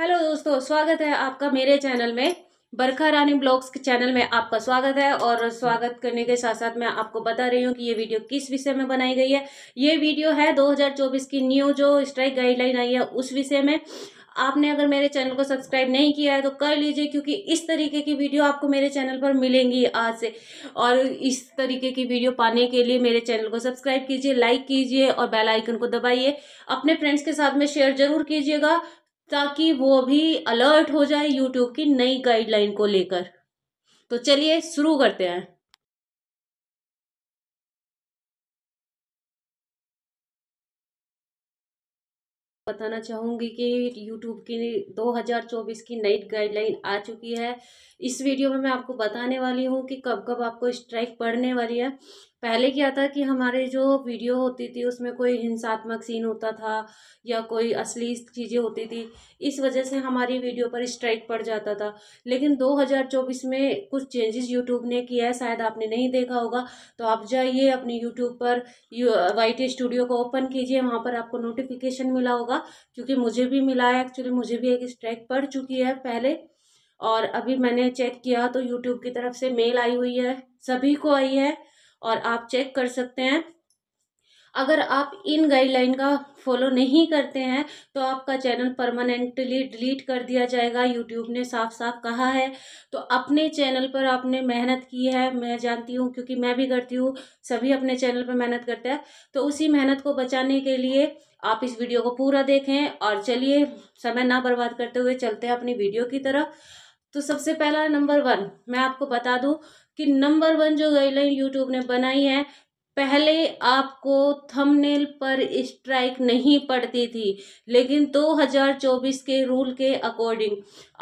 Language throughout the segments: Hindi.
हेलो दोस्तों स्वागत है आपका मेरे चैनल में बरखा रानी ब्लॉग्स के चैनल में आपका स्वागत है और स्वागत करने के साथ साथ मैं आपको बता रही हूँ कि ये वीडियो किस विषय में बनाई गई है ये वीडियो है 2024 की न्यू जो स्ट्राइक गाइडलाइन आई है उस विषय में आपने अगर मेरे चैनल को सब्सक्राइब नहीं किया है तो कर लीजिए क्योंकि इस तरीके की वीडियो आपको मेरे चैनल पर मिलेंगी आज से और इस तरीके की वीडियो पाने के लिए मेरे चैनल को सब्सक्राइब कीजिए लाइक कीजिए और बेल आइकन को दबाइए अपने फ्रेंड्स के साथ में शेयर जरूर कीजिएगा ताकि वो भी अलर्ट हो जाए यूट्यूब की नई गाइडलाइन को लेकर तो चलिए शुरू करते हैं बताना चाहूंगी कि YouTube की 2024 की नई गाइडलाइन आ चुकी है इस वीडियो में मैं आपको बताने वाली हूँ कि कब कब आपको स्ट्राइक पड़ने वाली है पहले क्या था कि हमारे जो वीडियो होती थी उसमें कोई हिंसात्मक सीन होता था या कोई असली चीज़ें होती थी इस वजह से हमारी वीडियो पर स्ट्राइक पड़ जाता था लेकिन 2024 में कुछ चेंजेस यूट्यूब ने किया है शायद आपने नहीं देखा होगा तो आप जाइए अपनी यूट्यूब पर यू, वाइट स्टूडियो को ओपन कीजिए वहाँ पर आपको नोटिफिकेशन मिला होगा क्योंकि मुझे भी मिला है एक्चुअली मुझे भी एक स्ट्राइक पड़ चुकी है पहले और अभी मैंने चेक किया तो यूट्यूब की तरफ से मेल आई हुई है सभी को आई है और आप चेक कर सकते हैं अगर आप इन गाइडलाइन का फॉलो नहीं करते हैं तो आपका चैनल परमानेंटली डिलीट कर दिया जाएगा यूट्यूब ने साफ साफ कहा है तो अपने चैनल पर आपने मेहनत की है मैं जानती हूँ क्योंकि मैं भी करती हूँ सभी अपने चैनल पर मेहनत करते हैं तो उसी मेहनत को बचाने के लिए आप इस वीडियो को पूरा देखें और चलिए समय ना बर्बाद करते हुए चलते हैं अपनी वीडियो की तरफ तो सबसे पहला नंबर वन मैं आपको बता दूं कि नंबर वन जो गाइडलाइन यूट्यूब ने बनाई है पहले आपको थंबनेल पर स्ट्राइक नहीं पड़ती थी लेकिन 2024 के रूल के अकॉर्डिंग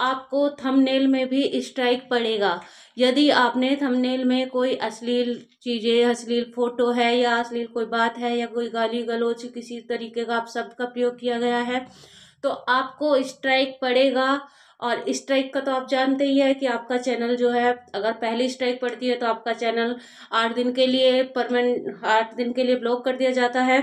आपको थंबनेल में भी स्ट्राइक पड़ेगा यदि आपने थंबनेल में कोई अश्लील चीज़ें अश्लील फ़ोटो है या अश्लील कोई बात है या कोई गाली गलोच किसी तरीके का आप शब्द का प्रयोग किया गया है तो आपको स्ट्राइक पड़ेगा और स्ट्राइक का तो आप जानते ही है कि आपका चैनल जो है अगर पहली स्ट्राइक पड़ती है तो आपका चैनल आठ दिन के लिए परमानेंट आठ दिन के लिए ब्लॉक कर दिया जाता है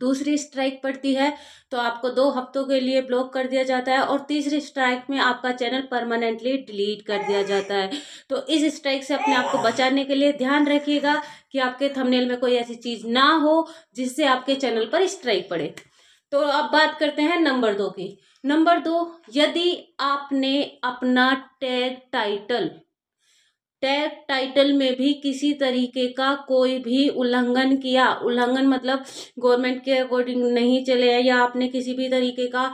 दूसरी स्ट्राइक पड़ती है तो आपको दो हफ्तों के लिए ब्लॉक कर दिया जाता है और तीसरी स्ट्राइक में आपका चैनल परमानेंटली डिलीट कर दिया जाता है तो इस स्ट्राइक से अपने आप को बचाने के लिए ध्यान रखिएगा कि आपके थंबनेल में कोई ऐसी चीज़ ना हो जिससे आपके चैनल पर स्ट्राइक पड़े तो अब बात करते हैं नंबर दो की नंबर दो यदि आपने अपना टैग टाइटल टैग टाइटल में भी किसी तरीके का कोई भी उल्लंघन किया उल्लंघन मतलब गवर्नमेंट के अकॉर्डिंग नहीं चले या आपने किसी भी तरीके का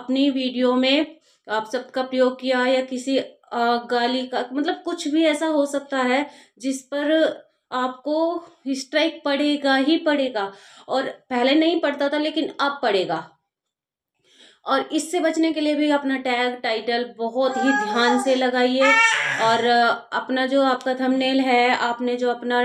अपनी वीडियो में आप सबका प्रयोग किया या किसी गाली का मतलब कुछ भी ऐसा हो सकता है जिस पर आपको स्ट्राइक पड़ेगा ही पड़ेगा और पहले नहीं पड़ता था लेकिन अब पड़ेगा और इससे बचने के लिए भी अपना टैग टाइटल बहुत ही ध्यान से लगाइए और अपना जो आपका थंबनेल है आपने जो अपना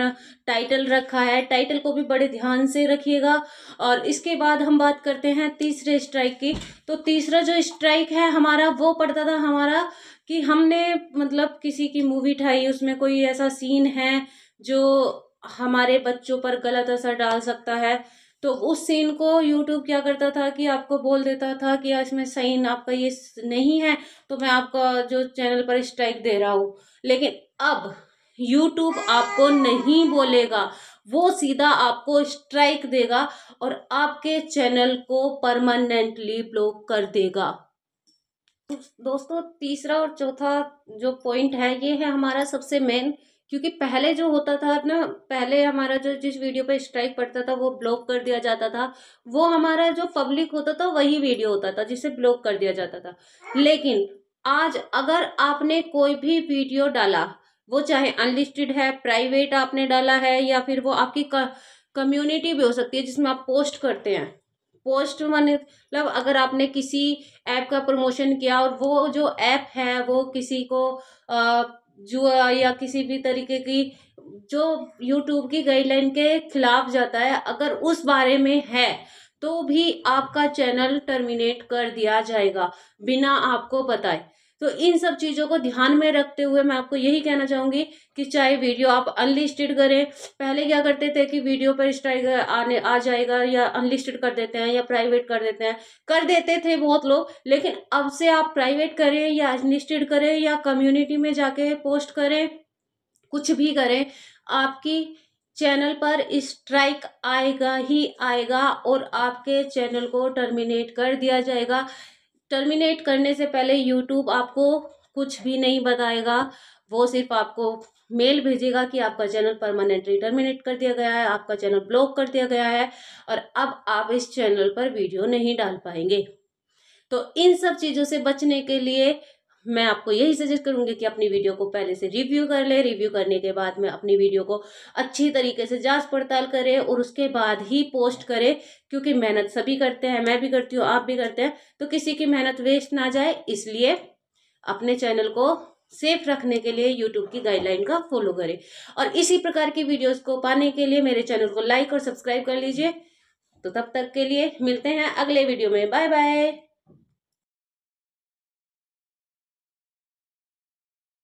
टाइटल रखा है टाइटल को भी बड़े ध्यान से रखिएगा और इसके बाद हम बात करते हैं तीसरे स्ट्राइक की तो तीसरा जो स्ट्राइक है हमारा वो पड़ता था हमारा कि हमने मतलब किसी की मूवी ठाई उसमें कोई ऐसा सीन है जो हमारे बच्चों पर गलत असर डाल सकता है तो उस सीन को यूट्यूब क्या करता था कि आपको बोल देता था कि इसमें सही आपका ये नहीं है तो मैं आपका जो चैनल पर स्ट्राइक दे रहा हूँ लेकिन अब यूट्यूब आपको नहीं बोलेगा वो सीधा आपको स्ट्राइक देगा और आपके चैनल को परमानेंटली ब्लॉक कर देगा दोस्तों तीसरा और चौथा जो पॉइंट है ये है हमारा सबसे मेन क्योंकि पहले जो होता था ना पहले हमारा जो जिस वीडियो पे स्ट्राइक पड़ता था वो ब्लॉक कर दिया जाता था वो हमारा जो पब्लिक होता था वही वीडियो होता था जिसे ब्लॉक कर दिया जाता था लेकिन आज अगर आपने कोई भी वीडियो डाला वो चाहे अनलिस्टेड है प्राइवेट आपने डाला है या फिर वो आपकी कम्युनिटी भी हो सकती है जिसमें आप पोस्ट करते हैं पोस्ट माने मतलब अगर आपने किसी ऐप का प्रमोशन किया और वो जो ऐप है वो किसी को आ, जुआ या किसी भी तरीके की जो यूट्यूब की गाइडलाइन के खिलाफ जाता है अगर उस बारे में है तो भी आपका चैनल टर्मिनेट कर दिया जाएगा बिना आपको बताए तो इन सब चीज़ों को ध्यान में रखते हुए मैं आपको यही कहना चाहूँगी कि चाहे वीडियो आप अनलिस्टेड करें पहले क्या करते थे कि वीडियो पर स्ट्राइक आने आ जाएगा या अनलिस्टेड कर देते हैं या प्राइवेट कर देते हैं कर देते थे बहुत लोग लेकिन अब से आप प्राइवेट करें या अनलिस्टेड करें या कम्युनिटी में जाके पोस्ट करें कुछ भी करें आपकी चैनल पर स्ट्राइक आएगा ही आएगा और आपके चैनल को टर्मिनेट कर दिया जाएगा टर्मिनेट करने से पहले यूट्यूब आपको कुछ भी नहीं बताएगा वो सिर्फ आपको मेल भेजेगा कि आपका चैनल परमानेंटली टर्मिनेट कर दिया गया है आपका चैनल ब्लॉक कर दिया गया है और अब आप इस चैनल पर वीडियो नहीं डाल पाएंगे तो इन सब चीज़ों से बचने के लिए मैं आपको यही सजेस्ट करूँगी कि अपनी वीडियो को पहले से रिव्यू कर ले रिव्यू करने के बाद में अपनी वीडियो को अच्छी तरीके से जांच पड़ताल करें और उसके बाद ही पोस्ट करें क्योंकि मेहनत सभी करते हैं मैं भी करती हूँ आप भी करते हैं तो किसी की मेहनत वेस्ट ना जाए इसलिए अपने चैनल को सेफ रखने के लिए यूट्यूब की गाइडलाइन का फॉलो करें और इसी प्रकार की वीडियोज़ को पाने के लिए मेरे चैनल को लाइक और सब्सक्राइब कर लीजिए तो तब तक के लिए मिलते हैं अगले वीडियो में बाय बाय